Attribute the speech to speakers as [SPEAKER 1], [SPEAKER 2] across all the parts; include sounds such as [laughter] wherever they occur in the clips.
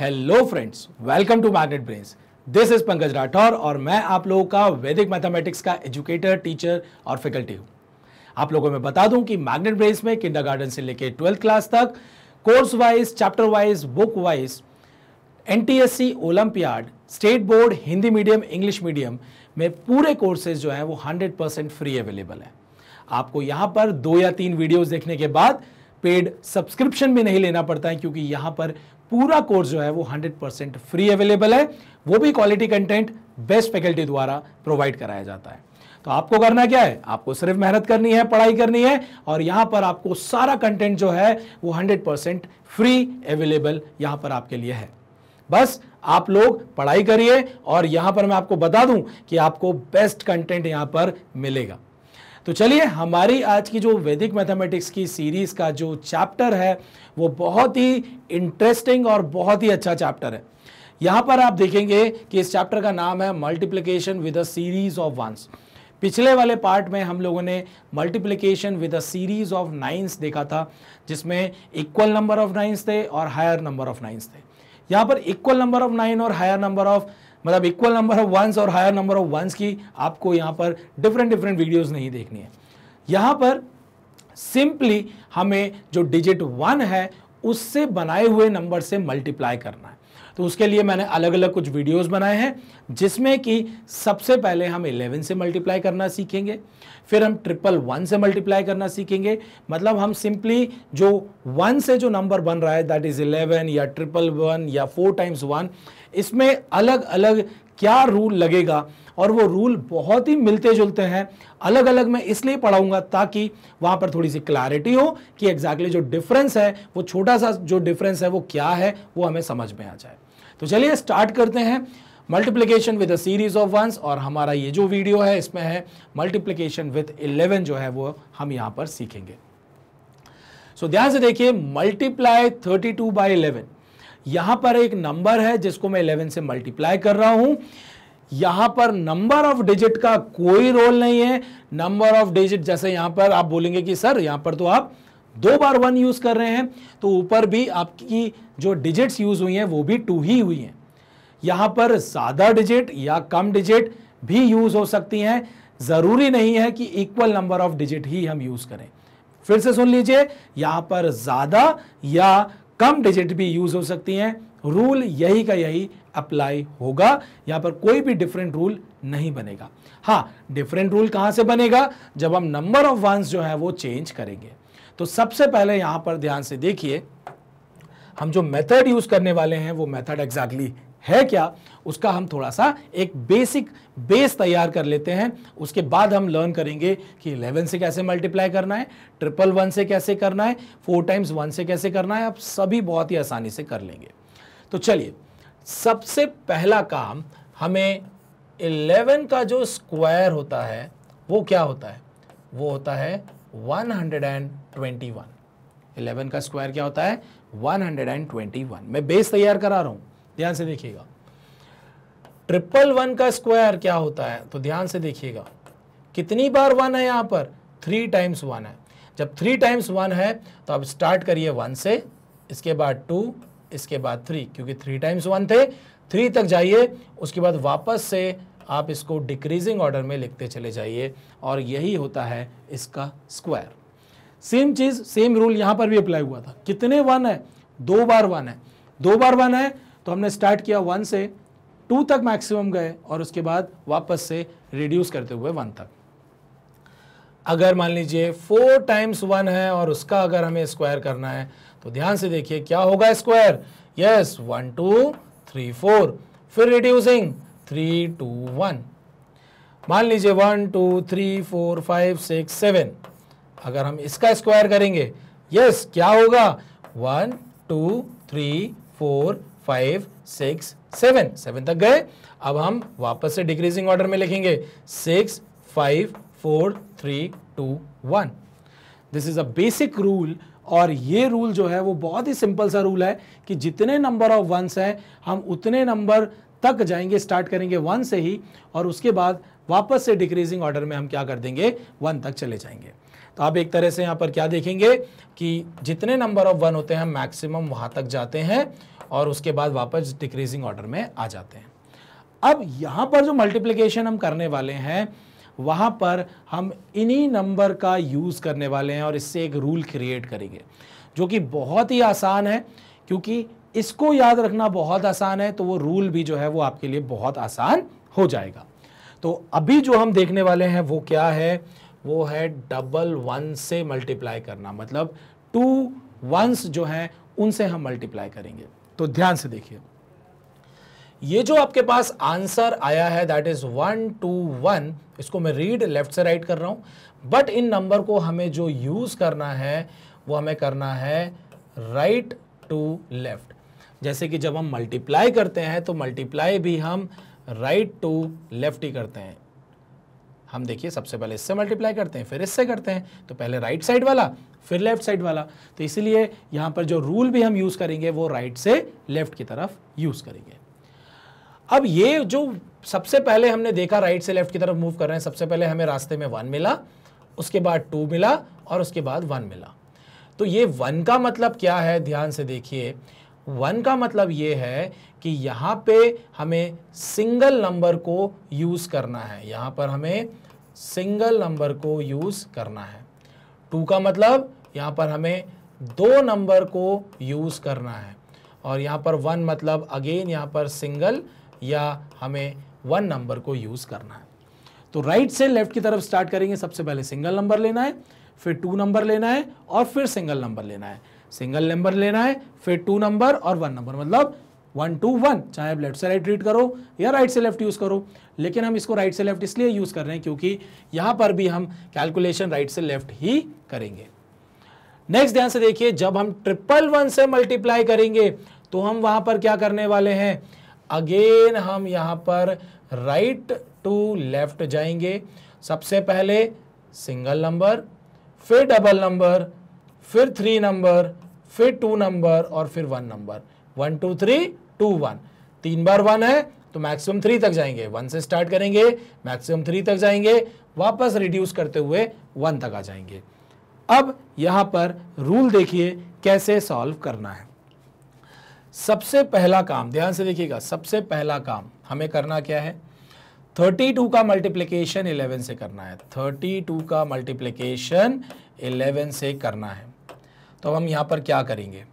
[SPEAKER 1] Hello friends welcome to Magnet Brains this is Pankaj Rathore और मैं आप लोगों का वैदिक मैथमेटिक्स का एजुकेटर टीचर और फैकल्टी हूँ आप लोगों में बता दूं कि मैग्नेट ब्रेन्स में किंडरगार्टन से लेकर ट्वेल्थ क्लास तक course wise chapter wise book wise N T S C state board Hindi medium English medium में पूरे कोर्सेज जो हैं वो 100 परसेंट फ्री अवेलेबल हैं आपको यहाँ पर दो या तीन वीडियोस देखने के बाद पेड सब्सक्रिप्शन भी नहीं लेना पड़ता है क्योंकि यहाँ पर पूरा कोर्स जो है वो 100% फ्री अवेलेबल है वो भी क्वालिटी कंटेंट बेस्ट फैकल्टी द्वारा प्रोवाइड कराया जाता है तो आपको करना क्या है आपको सिर्फ मेहनत करनी है पढ़ाई करनी है और यहाँ पर आपको सारा कंटेंट जो है वो 100% फ्री अवेलेबल यहाँ पर आपके लिए है बस आप लोग पढ़ाई करिए और यहाँ पर मैं आपको बता दूं कि आपको बेस्ट कंटेंट यहाँ पर मिलेगा तो चलिए हमारी आज की जो वैदिक मैथमेटिक्स की सीरीज़ का जो चैप्टर है वो बहुत ही इंटरेस्टिंग और बहुत ही अच्छा चैप्टर है यहाँ पर आप देखेंगे कि इस चैप्टर का नाम है multiplication with a series of ones पिछले वाले पार्ट में हम लोगों ने multiplication with a series of nines देखा था जिसमें इक्वल नंबर ऑफ नाइन्स थे और हायर नंबर ऑफ नाइन्स थे यहाँ पर इक्वल नंबर ऑफ नाइन और हायर नंबर ऑफ मतलब इक्वल नंबर ऑफ वंस और हायर नंबर ऑफ वंस की आपको यहाँ पर डिफरेंट डिफरेंट वीडियोज़ नहीं देखनी है यहाँ पर सिंपली हमें जो डिजिट वन है उससे बनाए हुए नंबर से मल्टीप्लाई करना है तो उसके लिए मैंने अलग अलग कुछ वीडियोस बनाए हैं जिसमें कि सबसे पहले हम 11 से मल्टीप्लाई करना सीखेंगे फिर हम ट्रिपल वन से मल्टीप्लाई करना सीखेंगे मतलब हम सिंपली जो वन से जो नंबर बन रहा है दैट इज़ 11 या ट्रिपल वन या फोर टाइम्स वन इसमें अलग अलग क्या रूल लगेगा और वो रूल बहुत ही मिलते जुलते हैं अलग अलग मैं इसलिए पढ़ाऊंगा ताकि वहाँ पर थोड़ी सी क्लैरिटी हो कि एग्जैक्टली exactly जो डिफरेंस है वो छोटा सा जो डिफरेंस है वो क्या है वो हमें समझ में आ जाए तो चलिए स्टार्ट करते हैं multiplication with a series of ones और हमारा ये जो वीडियो है इसमें है मल्टीप्लीकेशन विद 11 जो है वो हम यहाँ पर सीखेंगे सो so, ध्यान से देखिए मल्टीप्लाई 32 टू बाई इलेवन यहाँ पर एक नंबर है जिसको मैं 11 से मल्टीप्लाई कर रहा हूँ यहाँ पर नंबर ऑफ डिजिट का कोई रोल नहीं है नंबर ऑफ डिजिट जैसे यहाँ पर आप बोलेंगे कि सर यहाँ पर तो आप दो बार वन यूज़ कर रहे हैं तो ऊपर भी आपकी जो डिजिट्स यूज़ हुई हैं वो भी टू ही हुई हैं यहाँ पर ज़्यादा डिजिट या कम डिजिट भी यूज़ हो सकती हैं ज़रूरी नहीं है कि इक्वल नंबर ऑफ डिजिट ही हम यूज़ करें फिर से सुन लीजिए यहाँ पर ज़्यादा या कम डिजिट भी यूज़ हो सकती हैं रूल यही का यही अप्लाई होगा यहाँ पर कोई भी डिफरेंट रूल नहीं बनेगा हाँ डिफरेंट रूल कहाँ से बनेगा जब हम नंबर ऑफ वंस जो है वो चेंज करेंगे तो सबसे पहले यहां पर ध्यान से देखिए हम जो मेथड यूज करने वाले हैं वो मेथड एग्जैक्टली है क्या उसका हम थोड़ा सा एक बेसिक बेस तैयार कर लेते हैं उसके बाद हम लर्न करेंगे कि 11 से कैसे मल्टीप्लाई करना है ट्रिपल वन से कैसे करना है फोर टाइम्स वन से कैसे करना है आप सभी बहुत ही आसानी से कर लेंगे तो चलिए सबसे पहला काम हमें 11 का जो स्क्वायर होता है वो क्या होता है वो होता है 121 11 का स्क्वायर क्या होता है 121 मैं बेस तैयार करा रहा हूं ध्यान से देखिएगा ट्रिपल वन का स्क्वायर क्या होता है तो ध्यान से देखिएगा कितनी बार वन है यहाँ पर थ्री टाइम्स वन है जब थ्री टाइम्स वन है तो आप स्टार्ट करिए वन से इसके बाद टू इसके बाद थ्री क्योंकि थ्री टाइम्स वन थे थ्री तक जाइए उसके बाद वापस से आप इसको डिक्रीजिंग ऑर्डर में लिखते चले जाइए और यही होता है इसका स्क्वायर सेम चीज़ सेम रूल यहाँ पर भी अप्लाई हुआ था कितने वन है दो बार वन है दो बार वन है तो हमने स्टार्ट किया वन से टू तक मैक्सिमम गए और उसके बाद वापस से रिड्यूस करते हुए वन तक अगर मान लीजिए फोर टाइम्स वन है और उसका अगर हमें स्क्वायर करना है तो ध्यान से देखिए क्या होगा square yes one two three four फिर रिड्यूसिंग थ्री टू वन मान लीजिए one two three four five six seven अगर हम इसका स्क्वायर करेंगे यस क्या होगा one two three four five six seven seven तक गए अब हम वापस से डिक्रीजिंग ऑर्डर में लिखेंगे six five four three two one this is a basic rule और ये रूल जो है वो बहुत ही सिंपल सा रूल है कि जितने नंबर ऑफ वंस हैं हम उतने नंबर तक जाएंगे स्टार्ट करेंगे वन से ही और उसके बाद वापस से डिक्रीजिंग ऑर्डर में हम क्या कर देंगे वन तक चले जाएंगे तो आप एक तरह से यहाँ पर क्या देखेंगे कि जितने नंबर ऑफ वन होते हैं मैक्सिमम वहाँ तक जाते हैं और उसके बाद वापस डिक्रीजिंग ऑर्डर में आ जाते हैं अब यहाँ पर जो मल्टीप्लीकेशन हम करने वाले हैं वहाँ पर हम इन्हीं नंबर का यूज़ करने वाले हैं और इससे एक रूल क्रिएट करेंगे जो कि बहुत ही आसान है क्योंकि इसको याद रखना बहुत आसान है तो वो रूल भी जो है वो आपके लिए बहुत आसान हो जाएगा तो अभी जो हम देखने वाले हैं वो क्या है वो है डबल वन से मल्टीप्लाई करना मतलब टू वंस जो हैं उनसे हम मल्टीप्लाई करेंगे तो ध्यान से देखिए ये जो आपके पास आंसर आया है that is one two one इसको मैं रीड लेफ्ट से राइट कर रहा हूं बट इन नंबर को हमें जो यूज़ करना है वो हमें करना है राइट टू लेफ्ट जैसे कि जब हम मल्टीप्लाई करते हैं तो मल्टीप्लाई भी हम राइट टू लेफ्ट ही करते हैं हम देखिए सबसे पहले इससे मल्टीप्लाई करते हैं फिर इससे करते हैं तो पहले राइट साइड वाला फिर लेफ्ट साइड वाला तो इसलिए यहां पर जो रूल भी हम यूज़ करेंगे वो राइट से लेफ्ट की तरफ यूज़ करेंगे अब ये जो सबसे पहले हमने देखा राइट से लेफ्ट की तरफ मूव कर रहे हैं सबसे पहले हमें रास्ते में वन मिला उसके बाद टू मिला और उसके बाद वन मिला तो ये वन का मतलब क्या है ध्यान से देखिए वन का मतलब ये है कि यहाँ पे हमें सिंगल नंबर को यूज़ करना है यहाँ पर हमें सिंगल नंबर को यूज़ करना है टू का मतलब यहाँ पर हमें दो नंबर को यूज़ करना है और यहाँ पर वन मतलब अगेन यहाँ पर सिंगल या हमें वन नंबर को यूज़ करना है तो राइट से लेफ्ट की तरफ स्टार्ट करेंगे सबसे पहले सिंगल नंबर लेना है फिर टू नंबर लेना है और फिर सिंगल नंबर लेना है सिंगल नंबर लेना है फिर टू नंबर और वन नंबर मतलब वन टू वन चाहे आप लेफ्ट से राइट रीड करो या राइट से लेफ्ट यूज़ करो लेकिन हम इसको राइट से लेफ्ट इसलिए यूज़ कर रहे हैं क्योंकि यहाँ पर भी हम कैलकुलेशन राइट से लेफ्ट ही करेंगे नेक्स्ट ध्यान से देखिए जब हम ट्रिपल वन से मल्टीप्लाई करेंगे तो हम वहाँ पर क्या करने वाले हैं अगेन हम यहाँ पर राइट टू लेफ्ट जाएंगे सबसे पहले सिंगल नंबर फिर डबल नंबर फिर थ्री नंबर फिर टू नंबर और फिर one number one two three two one तीन बार वन है तो मैक्सिमम थ्री तक जाएंगे वन से स्टार्ट करेंगे मैक्सिमम थ्री तक जाएंगे वापस रिड्यूस करते हुए वन तक आ जाएंगे अब यहां पर रूल देखिए कैसे सॉल्व करना है सबसे पहला काम ध्यान से देखिएगा सबसे पहला काम हमें करना क्या है 32 का मल्टीप्लिकेशन 11 से करना है 32 का मल्टीप्लिकेशन 11 से करना है तो हम यहाँ पर क्या करेंगे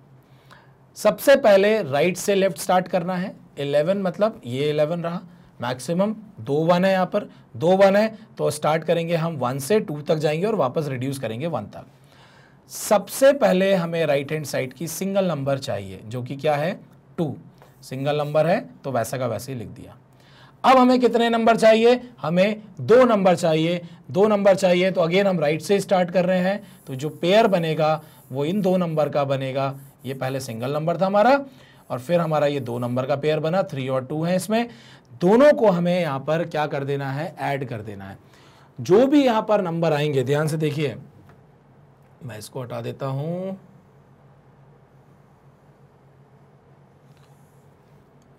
[SPEAKER 1] सबसे पहले राइट से लेफ्ट स्टार्ट करना है 11 मतलब ये 11 रहा मैक्सिमम दो वन है यहाँ पर दो वन है तो स्टार्ट करेंगे हम वन से टू तक जाएंगे और वापस रिड्यूस करेंगे वन तक सबसे पहले हमें राइट हैंड साइड की सिंगल नंबर चाहिए जो कि क्या है टू सिंगल नंबर है तो वैसा का वैसे ही लिख दिया अब हमें कितने नंबर चाहिए हमें दो नंबर चाहिए दो नंबर चाहिए तो अगेन हम राइट से स्टार्ट कर रहे हैं तो जो पेयर बनेगा वो इन दो नंबर का बनेगा ये पहले सिंगल नंबर था हमारा और फिर हमारा ये दो नंबर का पेयर बना थ्री और टू है इसमें दोनों को हमें यहाँ पर क्या कर देना है ऐड कर देना है जो भी यहाँ पर नंबर आएंगे ध्यान से देखिए मैं इसको हटा देता हूँ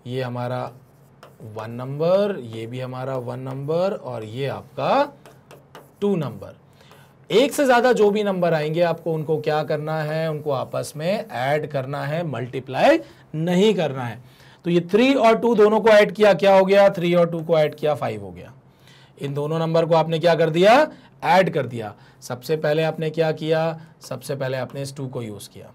[SPEAKER 1] ये हमारा वन नंबर ये भी हमारा वन नंबर और ये आपका टू नंबर एक से ज़्यादा जो भी नंबर आएंगे आपको उनको क्या करना है उनको आपस में ऐड करना है मल्टीप्लाई नहीं करना है तो ये थ्री और टू दोनों को ऐड किया क्या हो गया थ्री और टू को ऐड किया फाइव हो गया इन दोनों नंबर को आपने क्या कर दिया ऐड कर दिया सबसे पहले आपने क्या किया सबसे पहले आपने इस टू को यूज़ किया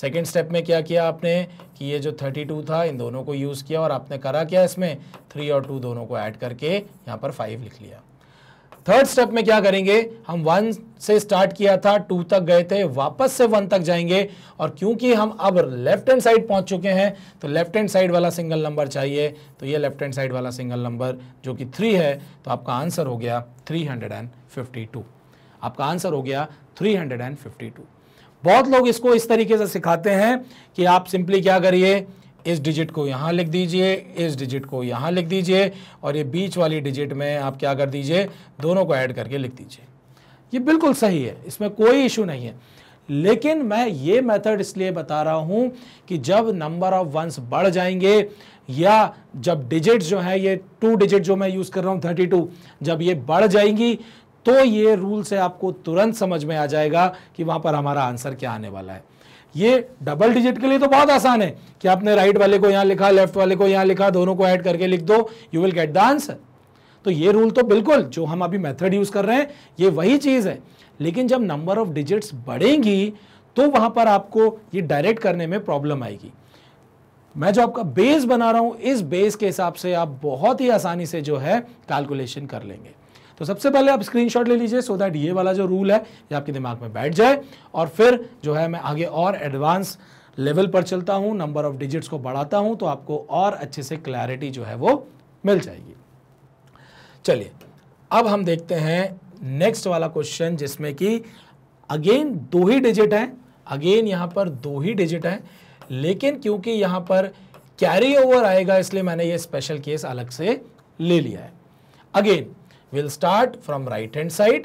[SPEAKER 1] सेकेंड स्टेप में क्या किया आपने कि ये जो 32 था इन दोनों को यूज़ किया और आपने करा क्या इसमें थ्री और टू दोनों को ऐड करके यहाँ पर फाइव लिख लिया थर्ड स्टेप में क्या करेंगे हम वन से स्टार्ट किया था टू तक गए थे वापस से वन तक जाएंगे और क्योंकि हम अब लेफ्ट हैंड साइड पहुंच चुके हैं तो लेफ्ट हैंड साइड वाला सिंगल नंबर चाहिए तो ये लेफ्ट हैंड साइड वाला सिंगल नंबर जो कि थ्री है तो आपका आंसर हो गया टू आपका आंसर हो गया टू बहुत लोग इसको इस तरीके से सिखाते हैं कि आप सिंपली क्या करिए इस डिजिट को यहाँ लिख दीजिए इस डिजिट को यहाँ लिख दीजिए और ये बीच वाली डिजिट में आप क्या कर दीजिए दोनों को ऐड करके लिख दीजिए ये बिल्कुल सही है इसमें कोई इशू नहीं है लेकिन मैं ये मेथड इसलिए बता रहा हूँ कि जब नंबर ऑफ वंस बढ़ जाएंगे या जब डिजिट्स जो है ये टू डिजिट जो मैं यूज़ कर रहा हूँ थर्टी टू जब ये बढ़ जाएंगी तो ये रूल से आपको तुरंत समझ में आ जाएगा कि वहां पर हमारा आंसर क्या आने वाला है ये डबल डिजिट के लिए तो बहुत आसान है कि आपने राइट वाले को यहां लिखा लेफ्ट वाले को यहां लिखा दोनों को ऐड करके लिख दो you will get the answer तो ये रूल तो बिल्कुल जो हम अभी मेथड यूज कर रहे हैं ये वही चीज़ है लेकिन जब नंबर ऑफ डिजिट्स बढ़ेंगी तो वहां पर आपको ये डायरेक्ट करने में प्रॉब्लम आएगी मैं जो आपका बेस बना रहा हूं इस बेस के हिसाब से आप बहुत ही आसानी से जो है कैलकुलेशन कर लेंगे तो सबसे पहले आप स्क्रीनशॉट ले लीजिए सो दैट ये वाला जो रूल है ये आपके दिमाग में बैठ जाए और फिर जो है मैं आगे और एडवांस लेवल पर चलता हूँ नंबर ऑफ डिजिट्स को बढ़ाता हूँ तो आपको और अच्छे से क्लैरिटी जो है वो मिल जाएगी चलिए अब हम देखते हैं नेक्स्ट वाला क्वेश्चन जिसमें कि अगेन दो ही डिजिट हैं अगेन यहाँ पर दो ही डिजिट हैं लेकिन क्योंकि यहाँ पर कैरी ओवर आएगा इसलिए मैंने ये स्पेशल केस अलग से ले लिया है again will start from right hand side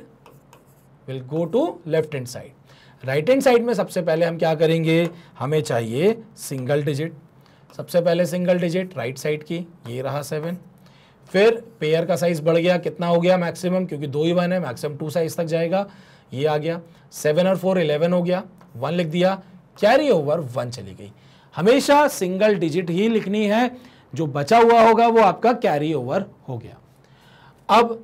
[SPEAKER 1] will go to left hand side. Right hand side में सबसे पहले हम क्या करेंगे हमें चाहिए सिंगल डिजिट सबसे पहले सिंगल डिजिट राइट साइड की ये रहा सेवन फिर पेयर का साइज़ बढ़ गया कितना हो गया मैक्सिमम क्योंकि दो ही वन है मैक्सिमम टू साइज तक जाएगा ये आ गया सेवन और फोर इलेवन हो गया वन लिख दिया कैरी ओवर वन चली गई हमेशा सिंगल डिजिट ही लिखनी है जो बचा हुआ होगा वो आपका कैरी ओवर हो गया अब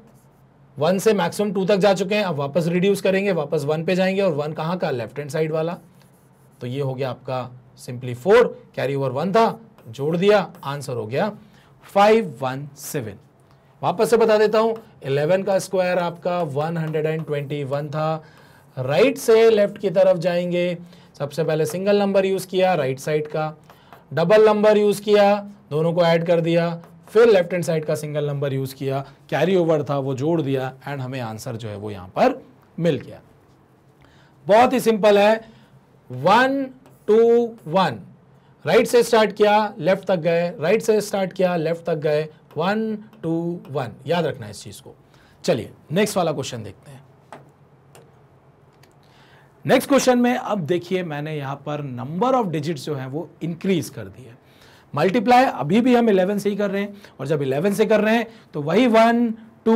[SPEAKER 1] वन से मैक्सिमम टू तक जा चुके हैं अब वापस रिड्यूस करेंगे वापस वन पे जाएंगे और वन कहाँ का लेफ्ट हैंड साइड वाला तो ये हो गया आपका simply four carry over one था जोड़ दिया आंसर हो गया फाइव वन सेवन वापस से बता देता हूँ इलेवन का स्क्वायर आपका one hundred and twenty one था राइट right से लेफ्ट की तरफ जाएंगे सबसे पहले सिंगल नंबर यूज़ किया राइट right साइड का डबल नंबर यूज़ किया दोनों को ऐड कर दिया फिर लेफ्ट हैंड साइड का सिंगल नंबर यूज़ किया कैरी ओवर था वो जोड़ दिया एंड हमें आंसर जो है वो यहां पर मिल गया बहुत ही सिंपल है वन टू वन राइट से स्टार्ट किया लेफ्ट तक गए राइट से स्टार्ट किया लेफ्ट तक गए वन टू वन याद रखना इस चीज़ को चलिए नेक्स्ट वाला क्वेश्चन देखते हैं नेक्स्ट क्वेश्चन में अब देखिए मैंने यहां पर नंबर ऑफ डिजिट जो है वो इंक्रीज कर दिए मल्टीप्लाई अभी भी हम 11 से ही कर रहे हैं और जब 11 से कर रहे हैं तो वही वन टू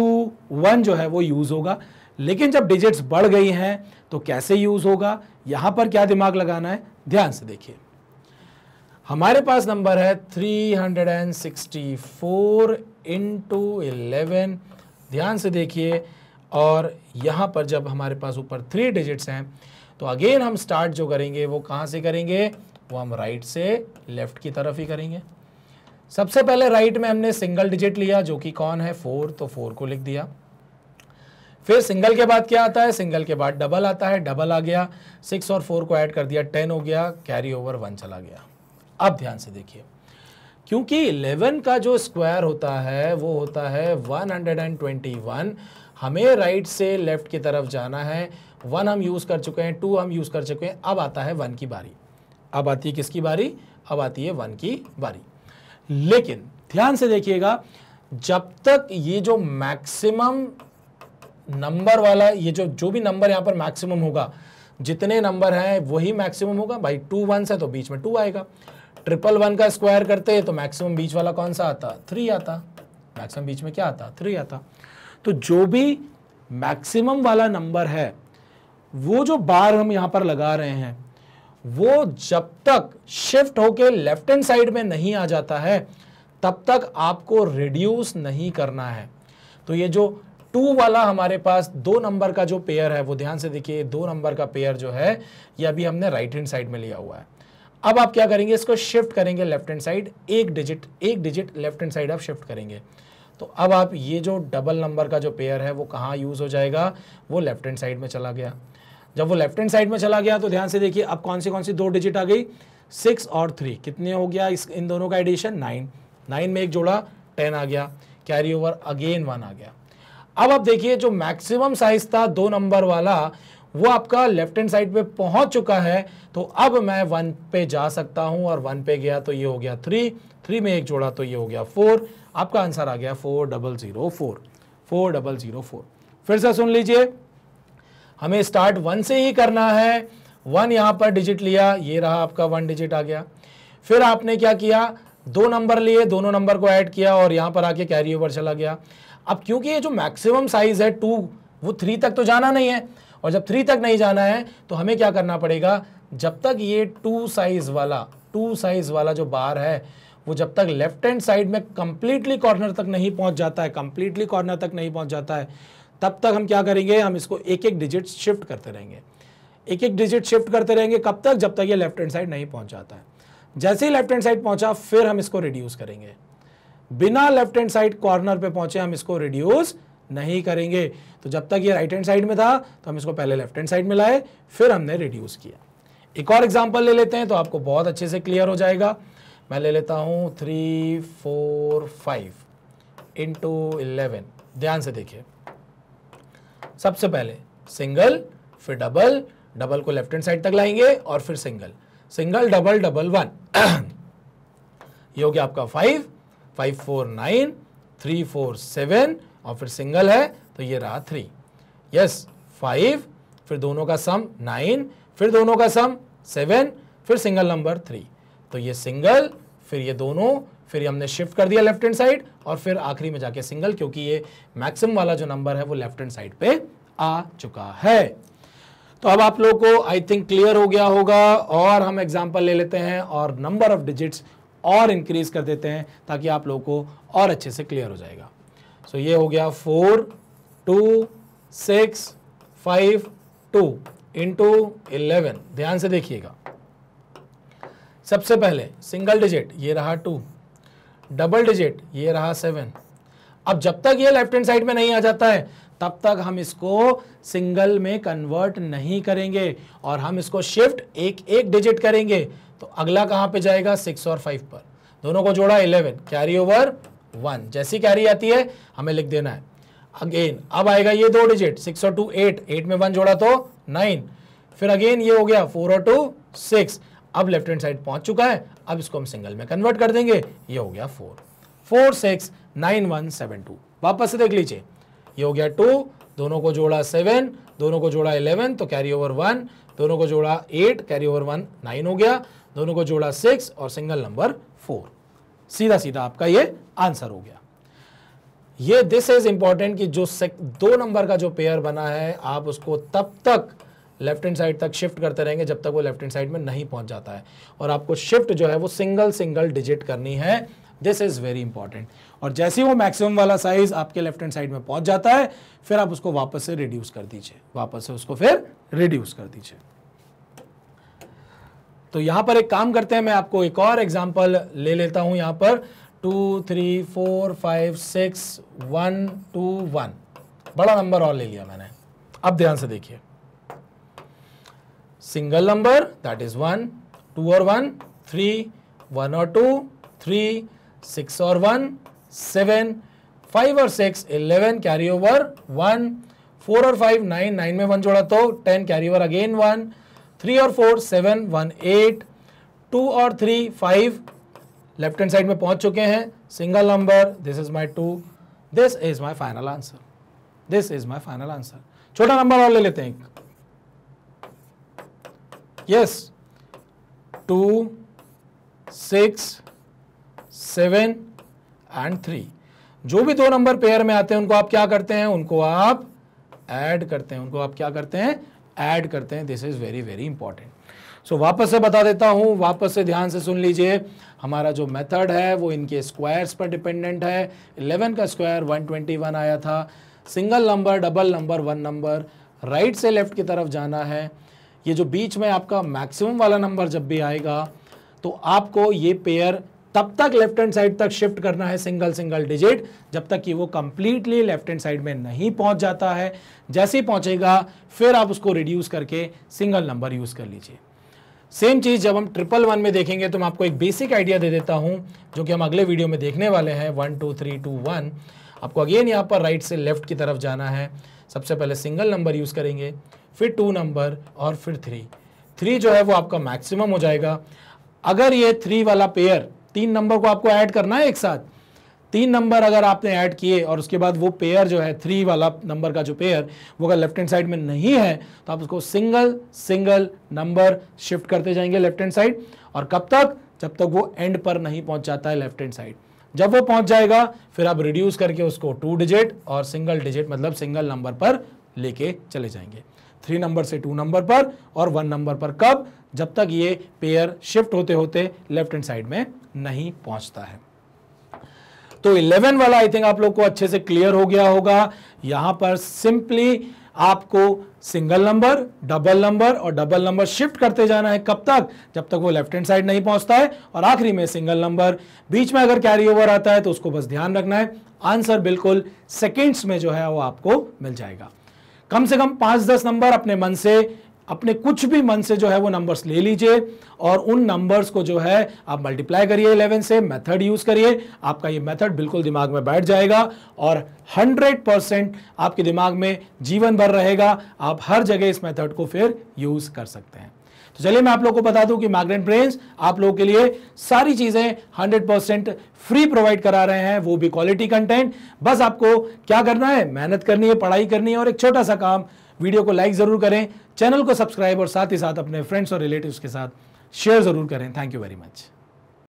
[SPEAKER 1] वन जो है वो यूज़ होगा लेकिन जब डिजिट्स बढ़ गई हैं तो कैसे यूज़ होगा यहां पर क्या दिमाग लगाना है ध्यान से देखिए हमारे पास नंबर है 364 इनटू 11 ध्यान से देखिए और यहां पर जब हमारे पास ऊपर थ्री डिजिट्स हैं तो अगेन हम स्टार्ट जो करेंगे वो कहाँ से करेंगे वो हम राइट से लेफ्ट की तरफ ही करेंगे सबसे पहले राइट में हमने सिंगल डिजिट लिया जो कि कौन है फोर तो फोर को लिख दिया फिर सिंगल के बाद क्या आता है सिंगल के बाद डबल आता है डबल आ गया सिक्स और फोर को ऐड कर दिया टेन हो गया कैरी ओवर वन चला गया अब ध्यान से देखिए क्योंकि इलेवन का जो स्क्वायर होता है वो होता है one hundred and twenty one हमें राइट से लेफ्ट की तरफ जाना है वन हम यूज़ कर चुके हैं टू हम यूज़ कर चुके हैं अब आता है वन की बारी अब आती है किसकी बारी अब आती है वन की बारी लेकिन ध्यान से देखिएगा जब तक ये जो मैक्सिमम नंबर वाला ये जो जो भी नंबर यहां पर मैक्सिमम होगा जितने नंबर हैं वही मैक्सिमम होगा भाई टू वन से तो बीच में टू आएगा ट्रिपल वन का स्क्वायर करते हैं तो मैक्सिमम बीच वाला कौन सा आता थ्री आता मैक्सिमम बीच में क्या आता थ्री आता तो जो भी मैक्सिमम वाला नंबर है वो जो बार हम यहां पर लगा रहे हैं वो जब तक शिफ्ट होके लेफ्ट हैंड साइड में नहीं आ जाता है तब तक आपको रिड्यूस नहीं करना है तो ये जो टू वाला हमारे पास दो नंबर का जो पेयर है वो ध्यान से देखिए दो नंबर का पेयर जो है ये अभी हमने राइट हैंड साइड में लिया हुआ है अब आप क्या करेंगे इसको शिफ्ट करेंगे लेफ्ट हैंड साइड एक डिजिट एक डिजिट लेफ्ट हैंड साइड आप शिफ्ट करेंगे तो अब आप ये जो डबल नंबर का जो पेयर है वो कहाँ यूज़ हो जाएगा वो लेफ्ट हैंड साइड में चला गया जब वो लेफ्ट हैंड साइड में चला गया तो ध्यान से देखिए अब कौन सी कौन सी दो डिजिट आ गई सिक्स और थ्री कितने हो गया इस इन दोनों का एडिशन नाइन नाइन में एक जोड़ा टेन आ गया कैरी ओवर अगेन वन आ गया अब आप देखिए जो मैक्सिमम साइज था दो नंबर वाला वो आपका लेफ्ट हैंड साइड पे पहुंच चुका है तो अब मैं वन पे जा सकता हूं और वन पे गया तो ये हो गया थ्री थ्री में एक जोड़ा तो ये हो गया फोर आपका आंसर आ गया four double zero four four double zero four फिर से सुन लीजिए हमें स्टार्ट वन से ही करना है वन यहां पर डिजिट लिया ये रहा आपका वन डिजिट आ गया फिर आपने क्या किया दो नंबर लिए दोनों नंबर को ऐड किया और यहां पर आके कैरी ओवर चला गया अब क्योंकि ये जो मैक्सिमम साइज़ है टू वो थ्री तक तो जाना नहीं है और जब थ्री तक नहीं जाना है तो हमें क्या करना पड़ेगा जब तक ये टू साइज़ वाला टू साइज़ वाला जो बार है वो जब तक लेफ्ट हैंड साइड में कंप्लीटली कॉर्नर तक नहीं पहुंच जाता है कंप्लीटली कॉर्नर तक नहीं पहुंच जाता है तब तक हम क्या करेंगे हम इसको एक एक डिजिट शिफ्ट करते रहेंगे एक एक डिजिट शिफ्ट करते रहेंगे कब तक जब तक ये लेफ्ट हैंड साइड नहीं पहुंच जाता है जैसे ही लेफ्ट हैंड साइड पहुंचा फिर हम इसको रिड्यूस करेंगे बिना लेफ्ट हैंड साइड कॉर्नर पे पहुंचे हम इसको रिड्यूस नहीं करेंगे तो जब तक ये राइट हैंड साइड में था तो हम इसको पहले लेफ्ट हैंड साइड में लाए फिर हमने रिड्यूस किया एक और एग्जाम्पल ले लेते हैं तो आपको बहुत अच्छे से क्लियर हो जाएगा मैं ले लेता हूं three four five into eleven ध्यान से देखिए सबसे पहले सिंगल फिर डबल डबल को लेफ्ट हैंड साइड तक लाएंगे और फिर single single double double one [clears throat] ये हो गया आपका five five four nine three four seven और फिर सिंगल है तो ये रहा थ्री यस फाइव फिर दोनों का सम नाइन फिर दोनों का सम सेवन फिर सिंगल नंबर थ्री तो ये सिंगल फिर ये दोनों फिर हमने शिफ्ट कर दिया लेफ्ट हैंड साइड और फिर आखिरी में जाके सिंगल क्योंकि ये मैक्सिमम वाला जो नंबर है वो लेफ्ट हैंड साइड पे आ चुका है तो अब आप लोगों को आई थिंक क्लियर हो गया होगा और हम एग्जाम्पल ले लेते हैं और नंबर ऑफ डिजिट्स और इंक्रीज कर देते हैं ताकि आप लोग को और अच्छे से क्लियर हो जाएगा सो so ये हो गया four two six five two into eleven ध्यान से देखिएगा सबसे पहले सिंगल डिजिट ये रहा टू डबल डिजिट ये रहा सेवन अब जब तक ये लेफ्ट हैंड साइड में नहीं आ जाता है तब तक हम इसको सिंगल में कन्वर्ट नहीं करेंगे और हम इसको शिफ्ट एक एक डिजिट करेंगे तो अगला कहां पे जाएगा सिक्स और फाइव पर दोनों को जोड़ा इलेवन कैरी ओवर वन जैसी कैरी आती है हमें लिख देना है अगेन अब आएगा ये दो डिजिट सिक्स और टू एट एट में वन जोड़ा तो नाइन फिर अगेन ये हो गया फोर और टू सिक्स अब लेफ्ट हैंड साइड पहुंच चुका है अब इसको हम सिंगल में कन्वर्ट कर देंगे ये हो गया four four six nine one seven two वापस से देख लीजिए ये हो गया टू दोनों को जोड़ा सेवन दोनों को जोड़ा इलेवन तो कैरी ओवर वन दोनों को जोड़ा eight carry over one nine हो गया दोनों को जोड़ा सिक्स और सिंगल नंबर फोर सीधा सीधा आपका ये आंसर हो गया ये दिस इज इंपॉर्टेंट कि जो दो नंबर का जो पेयर बना है आप उसको तब तक लेफ्ट हैंड साइड तक शिफ्ट करते रहेंगे जब तक वो लेफ्ट हैंड साइड में नहीं पहुंच जाता है और आपको शिफ्ट जो है वो सिंगल सिंगल डिजिट करनी है दिस इज़ वेरी इंपॉर्टेंट और जैसे ही वो मैक्सिमम वाला साइज आपके लेफ्ट हैंड साइड में पहुंच जाता है फिर आप उसको वापस से रिड्यूस कर दीजिए वापस से उसको फिर रिड्यूस कर दीजिए तो यहां पर एक काम करते हैं मैं आपको एक और एग्जाम्पल ले लेता हूं यहां पर two three four five six one two one बड़ा नंबर और ले लिया मैंने अब ध्यान से देखिए single number that is one two और वन थ्री वन और टू थ्री सिक्स और वन सेवन फाइव और six eleven carry over one four और फाइव नाइन नाइन में वन जोड़ा तो ten carry over again one three और four seven one eight two और three five left hand side में पहुंच चुके हैं single number this is my two this is my final answer this is my final answer छोटा number और ले लेते हैं yes two six seven and three जो भी दो नंबर पेयर में आते हैं उनको आप क्या करते हैं उनको आप ऐड करते हैं उनको आप क्या करते हैं ऐड करते हैं this is very very important so वापस से बता देता हूं वापस से ध्यान से सुन लीजिए हमारा जो मेथड है वो इनके स्क्वायर्स पर डिपेंडेंट है 11 का स्क्वायर 121 आया था single number double number one number right से लेफ्ट की तरफ जाना है ये जो बीच में आपका मैक्सिमम वाला नंबर जब भी आएगा तो आपको ये पेयर तब तक लेफ्ट हैंड साइड तक शिफ्ट करना है सिंगल सिंगल डिजिट जब तक कि वो कंप्लीटली लेफ्ट हैंड साइड में नहीं पहुंच जाता है जैसे ही पहुंचेगा फिर आप उसको रिड्यूस करके सिंगल नंबर यूज़ कर लीजिए सेम चीज़ जब हम ट्रिपल वन में देखेंगे तो मैं आपको एक बेसिक आइडिया दे देता हूँ जो कि हम अगले वीडियो में देखने वाले हैं one two three two one आपको अगेन यहाँ पर राइट से लेफ्ट की तरफ जाना है सबसे पहले सिंगल नंबर यूज़ करेंगे फिर टू नंबर और फिर थ्री थ्री जो है वो आपका मैक्सिमम हो जाएगा अगर ये थ्री वाला पेयर तीन नंबर को आपको ऐड करना है एक साथ तीन नंबर अगर आपने ऐड किए और उसके बाद वो पेयर जो है थ्री वाला नंबर का जो पेयर वो अगर लेफ्ट हैंड साइड में नहीं है तो आप उसको सिंगल सिंगल नंबर शिफ्ट करते जाएंगे लेफ्ट हैंड साइड और कब तक जब तक वो एंड पर नहीं पहुंच जाता है लेफ्ट हैंड साइड जब वो पहुंच जाएगा फिर आप रिड्यूस करके उसको टू डिजिट और सिंगल डिजिट मतलब सिंगल नंबर पर लेके चले जाएंगे थ्री नंबर से टू नंबर पर और वन नंबर पर कब जब तक ये पेयर शिफ्ट होते होते लेफ्ट हैंड साइड में नहीं पहुंचता है तो 11 वाला आई थिंक आप लोग को अच्छे से क्लियर हो गया होगा यहां पर सिंपली आपको सिंगल नंबर डबल नंबर और डबल नंबर शिफ्ट करते जाना है कब तक जब तक वो लेफ्ट हैंड साइड नहीं पहुंचता है और आखिरी में सिंगल नंबर बीच में अगर कैरी ओवर आता है तो उसको बस ध्यान रखना है आंसर बिल्कुल सेकेंड्स में जो है वो आपको मिल जाएगा कम से कम पाँच दस नंबर अपने मन से अपने कुछ भी मन से जो है वो नंबर्स ले लीजिए और उन नंबर्स को जो है आप मल्टीप्लाई करिए इलेवन से मेथड यूज़ करिए आपका ये मेथड बिल्कुल दिमाग में बैठ जाएगा और हंड्रेड परसेंट आपके दिमाग में जीवन भर रहेगा आप हर जगह इस मेथड को फिर यूज़ कर सकते हैं तो चलिए मैं आप लोग को बता दूं कि माइग्रेंट ब्रेन्स आप लोगों के लिए सारी चीज़ें 100 परसेंट फ्री प्रोवाइड करा रहे हैं वो भी क्वालिटी कंटेंट बस आपको क्या करना है मेहनत करनी है पढ़ाई करनी है और एक छोटा सा काम वीडियो को लाइक ज़रूर करें चैनल को सब्सक्राइब और साथ ही साथ अपने फ्रेंड्स और रिलेटिव के साथ शेयर ज़रूर करें थैंक यू वेरी मच